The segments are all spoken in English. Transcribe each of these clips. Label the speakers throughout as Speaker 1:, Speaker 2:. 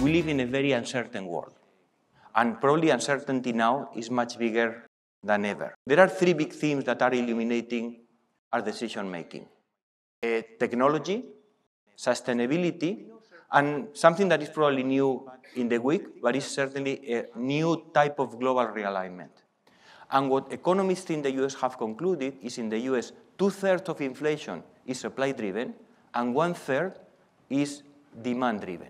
Speaker 1: we live in a very uncertain world. And probably uncertainty now is much bigger than ever. There are three big themes that are illuminating our decision making uh, technology, sustainability, and something that is probably new in the week, but is certainly a new type of global realignment. And what economists in the US have concluded is in the US, two thirds of inflation is supply driven, and one third is demand driven.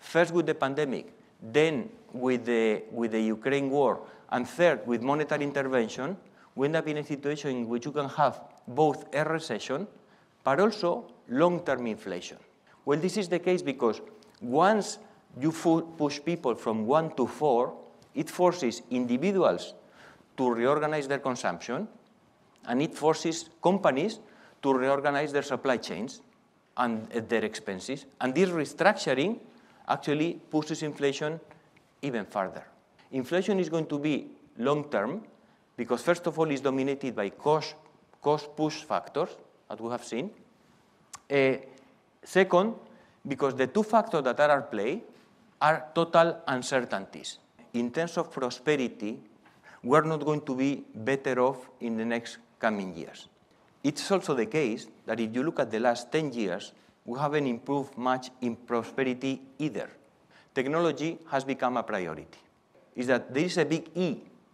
Speaker 1: First with the pandemic, then with the, with the Ukraine war, and third with monetary intervention, we end up in a situation in which you can have both a recession, but also long-term inflation. Well, this is the case because once you push people from one to four, it forces individuals to reorganize their consumption, and it forces companies to reorganize their supply chains and their expenses. And this restructuring actually pushes inflation even further. Inflation is going to be long-term because, first of all, it's dominated by cost, cost push factors that we have seen. Uh, second, because the two factors that are at play are total uncertainties. In terms of prosperity, we're not going to be better off in the next coming years. It's also the case that if you look at the last 10 years, we haven't improved much in prosperity either. Technology has become a priority. Is that there is a big E,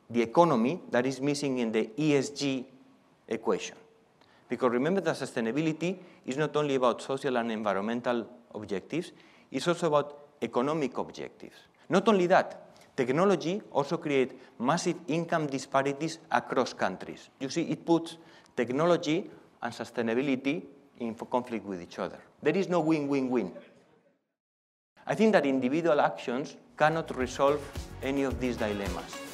Speaker 1: the economy, that is missing in the ESG equation. Because remember that sustainability is not only about social and environmental objectives, it's also about economic objectives. Not only that, technology also creates massive income disparities across countries. You see, it puts technology and sustainability in conflict with each other. There is no win-win-win. I think that individual actions cannot resolve any of these dilemmas.